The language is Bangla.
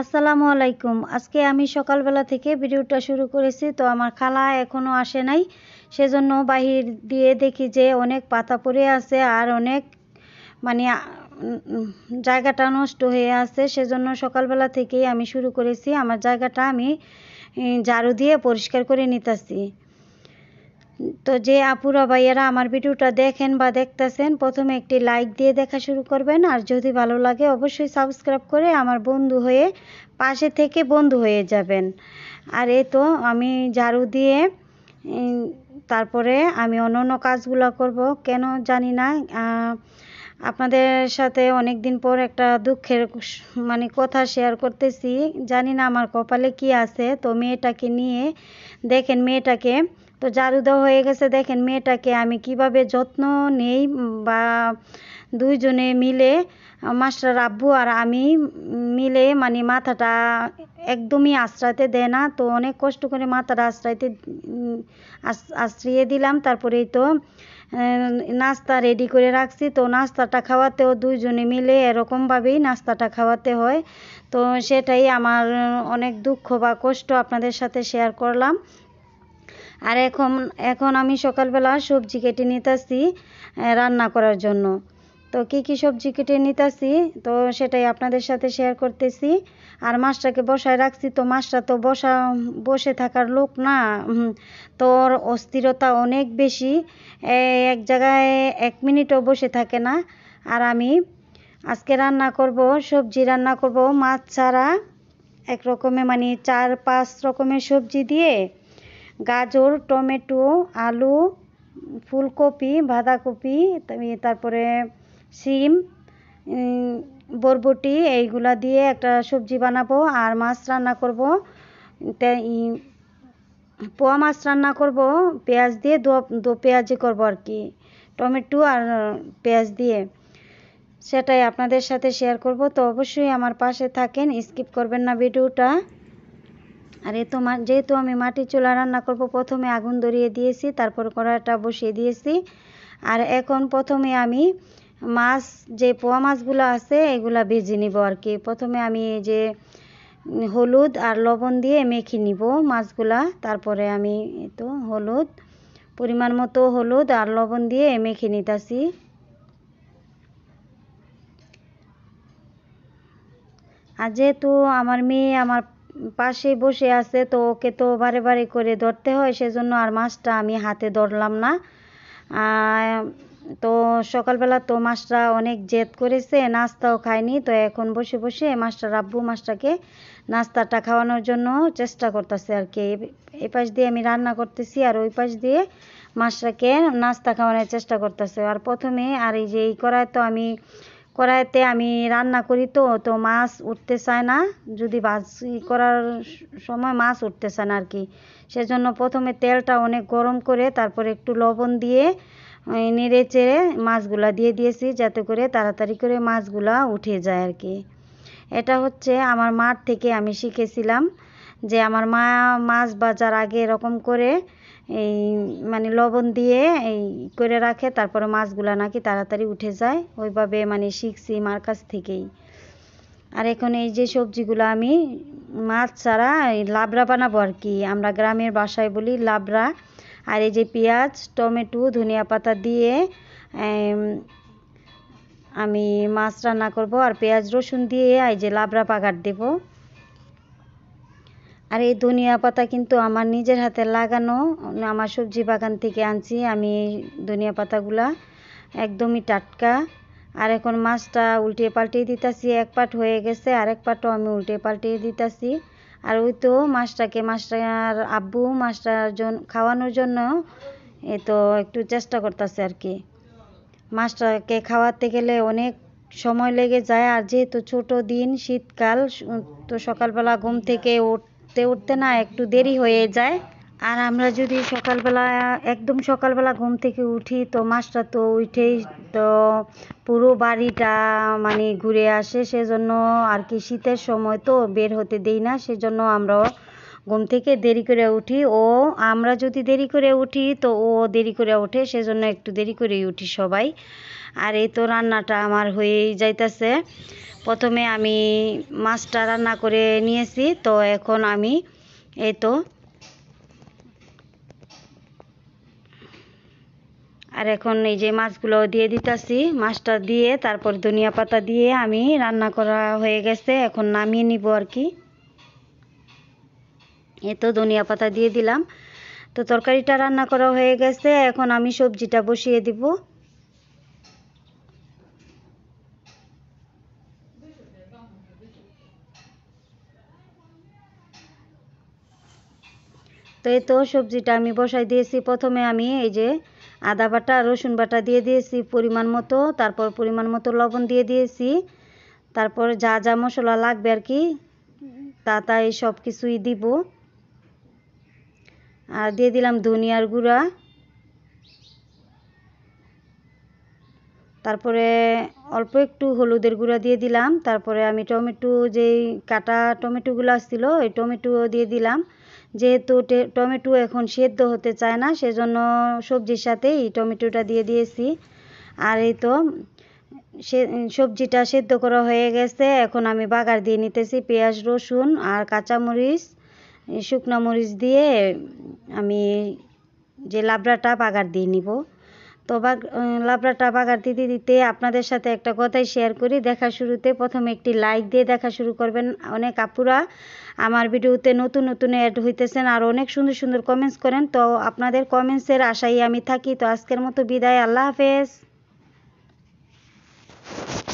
আসসালামু আলাইকুম আজকে আমি সকালবেলা থেকে ভিডিওটা শুরু করেছি তো আমার খালা এখনও আসে নাই সেজন্য বাহির দিয়ে দেখি যে অনেক পাতা পড়ে আছে আর অনেক মানে জায়গাটা নষ্ট হয়ে আছে সেজন্য সকালবেলা থেকেই আমি শুরু করেছি আমার জায়গাটা আমি ঝাড়ু দিয়ে পরিষ্কার করে নিতেছি তো যে আপুরা ভাইয়ারা আমার ভিডিওটা দেখেন বা দেখতেছেন প্রথমে একটি লাইক দিয়ে দেখা শুরু করবেন আর যদি ভালো লাগে অবশ্যই সাবস্ক্রাইব করে আমার বন্ধু হয়ে পাশে থেকে বন্ধু হয়ে যাবেন আর এ তো আমি ঝাড়ু দিয়ে তারপরে আমি অন্য অন্য কাজগুলো করব কেন জানি না আপনাদের সাথে অনেক দিন পর একটা দুঃখের মানে কথা শেয়ার করতেছি জানি না আমার কপালে কি আছে তো মেয়েটাকে নিয়ে দেখেন মেয়েটাকে তো ঝাড়ু হয়ে গেছে দেখেন মেয়েটাকে আমি কিভাবে যত্ন নেই বা দুইজনে মিলে মাস্টার আব্বু আর আমি মিলে মানে মাথাটা একদমই আশ্রাতে দেয় না তো অনেক কষ্ট করে মাথাটা আশ্রাইতে আশ্রিয়ে দিলাম তারপরেই তো নাস্তা রেডি করে রাখছি তো নাস্তাটা খাওয়াতেও দুইজনে মিলে এরকমভাবেই নাস্তাটা খাওয়াতে হয় তো সেটাই আমার অনেক দুঃখ বা কষ্ট আপনাদের সাথে শেয়ার করলাম আর এখন এখন আমি সকালবেলা সবজি কেটে নিতেছি রান্না করার জন্য তো কী কী সবজি কেটে নিতেছি তো সেটাই আপনাদের সাথে শেয়ার করতেছি আর মাছটাকে বসায় রাখছি তো মাছটা তো বসা বসে থাকার লোক না তোর অস্থিরতা অনেক বেশি এক জায়গায় এক মিনিটও বসে থাকে না আর আমি আজকে রান্না করব সবজি রান্না করব মাছ ছাড়া এক রকমের মানে চার পাঁচ রকমের সবজি দিয়ে গাজর টমেটো আলু ফুলকপি বাঁধাকপি তারপরে শিম বরবটি এইগুলা দিয়ে একটা সবজি বানাবো আর মাছ রান্না করবো পোয়া মাছ রান্না করব পেঁয়াজ দিয়ে দো পেঁয়াজি করব আর কি টমেটো আর পেঁয়াজ দিয়ে সেটাই আপনাদের সাথে শেয়ার করব তো অবশ্যই আমার পাশে থাকেন স্কিপ করবেন না ভিডিওটা আর এ তো যেহেতু আমি মাটির চুলা রান্না করব প্রথমে আগুন ধরিয়ে দিয়েছি তারপর কড়াইটা বসিয়ে দিয়েছি আর এখন প্রথমে আমি মাছ যে পোয়া মাছগুলো আছে এগুলা ভেজে নিব আর কি প্রথমে আমি যে হলুদ আর লবণ দিয়ে মেখে নিব মাছগুলা তারপরে আমি তো হলুদ পরিমাণ মতো হলুদ আর লবণ দিয়ে মেখে নিতেছি আর যেহেতু আমার মেয়ে আমার পাশে বসে আছে তো ওকে তো বারে বারে করে ধরতে হয় সেজন্য আর মাছটা আমি হাতে ধরলাম না তো সকালবেলা তো মাছটা অনেক জেদ করেছে নাস্তাও খায়নি তো এখন বসে বসে মাছটা রাব্বু মাছটাকে নাস্তাটা খাওয়ানোর জন্য চেষ্টা করতেছে আর কি এই পাশ দিয়ে আমি রান্না করতেছি আর ওই পাশ দিয়ে মাছটাকে নাস্তা খাওয়ানোর চেষ্টা করতেছে আর প্রথমে আর এই যে এই করায় তো আমি কড়াইতে আমি রান্না করি তো তো মাছ উঠতে চায় না যদি ভাজি করার সময় মাছ উঠতে চায় না আর কি সেজন্য প্রথমে তেলটা অনেক গরম করে তারপরে একটু লবণ দিয়ে নেড়ে চেড়ে মাছগুলা দিয়ে দিয়েছি যাতে করে তাড়াতাড়ি করে মাছগুলা উঠে যায় আর কি এটা হচ্ছে আমার মার থেকে আমি শিখেছিলাম যে আমার মা মাছ বাজার আগে এরকম করে এই মানে লবণ দিয়ে এই করে রাখে তারপরে মাছগুলো নাকি তাড়াতাড়ি উঠে যায় ওইভাবে মানে শিখছি মার কাছ থেকেই আর এখন এই যে সবজিগুলো আমি মাছ ছাড়া এই লাবড়া বানাবো আর কি আমরা গ্রামের বাসায় বলি লাবড়া আর এই যে পেঁয়াজ টমেটো ধনিয়া পাতা দিয়ে আমি মাছ রান্না করব আর পেঁয়াজ রসুন দিয়ে এই যে লাবড়া পাকার দেবো আর এই ধনিয়া পাতা কিন্তু আমার নিজের হাতে লাগানো আমার সবজি বাগান থেকে আনছি আমি ধনিয়া পাতাগুলা একদমই টাটকা আর এখন মাছটা উল্টে পাল্টিয়ে দিতাছি এক পাট হয়ে গেছে আর এক পাটও আমি উল্টে পাল্টিয়ে দিতাছি আর ওই তো মাছটাকে মাছটার আব্বু মাছটার জন্য খাওয়ানোর জন্য এ তো একটু চেষ্টা করতেছে আর কি মাছটাকে খাওয়াতে গেলে অনেক সময় লেগে যায় আর যেহেতু ছোট দিন শীতকাল তো সকালবেলা ঘুম থেকে উঠ উঠতে উঠতে না একটু দেরি হয়ে যায় আর আমরা যদি সকালবেলা একদম সকালবেলা ঘুম থেকে উঠি তো মাছটা তো উঠেই তো পুরো বাড়িটা মানে ঘুরে আসে সেজন্য আর কি শীতের সময় তো বের হতে দেই না সেজন্য আমরা ঘুম থেকে দেরি করে উঠি ও আমরা যদি দেরি করে উঠি তো ও দেরি করে ওঠে সেজন্য একটু দেরি করেই উঠি সবাই আর এই তো রান্নাটা আমার হয়েই যাইতেছে প্রথমে আমি মাছটা রান্না করে নিয়েছি তো এখন আমি এই তো আর এখন এই যে মাছগুলো দিয়ে দিতেছি মাছটা দিয়ে তারপর ধনিয়া পাতা দিয়ে আমি রান্না করা হয়ে গেছে এখন নামিয়ে নিব আর কি এ তো ধনিয়া পাতা দিয়ে দিলাম তো তরকারিটা রান্না করা হয়ে গেছে এখন আমি সবজিটা বসিয়ে দিব তো এই তো সবজিটা আমি বসাই দিয়েছি প্রথমে আমি এই যে আদা বাটা রসুন বাটা দিয়ে দিয়েছি পরিমাণ মতো তারপর পরিমাণ মতো লবণ দিয়ে দিয়েছি তারপর যা যা মশলা লাগবে আর কি তা তাই সব কিছুই দিব আর দিয়ে দিলাম ধনিয়ার গুঁড়া তারপরে অল্প একটু হলুদের গুঁড়া দিয়ে দিলাম তারপরে আমি টমেটো যেই কাটা টমেটোগুলো আসছিল ওই টমেটো দিয়ে দিলাম যেহেতু টমেটো এখন সেদ্ধ হতে চায় না সেজন্য সবজির সাথে এই টমেটোটা দিয়ে দিয়েছি আর এই তো সে সবজিটা সেদ্ধ করা হয়ে গেছে এখন আমি বাগার দিয়ে নিতেছি পেঁয়াজ রসুন আর কাঁচামরিচ শুকনো মরিচ দিয়ে আমি যে লাবড়াটা বাগার দিয়ে নিব তো বাগ লাবড়াটা বাগার দিতে দিতে আপনাদের সাথে একটা কথাই শেয়ার করি দেখা শুরুতে প্রথমে একটি লাইক দিয়ে দেখা শুরু করবেন অনেক আপুরা আমার ভিডিওতে নতুন নতুন অ্যাড হইতেছেন আর অনেক সুন্দর সুন্দর কমেন্টস করেন তো আপনাদের কমেন্টসের আশায় আমি থাকি তো আজকের মতো বিদায় আল্লাহ হাফেজ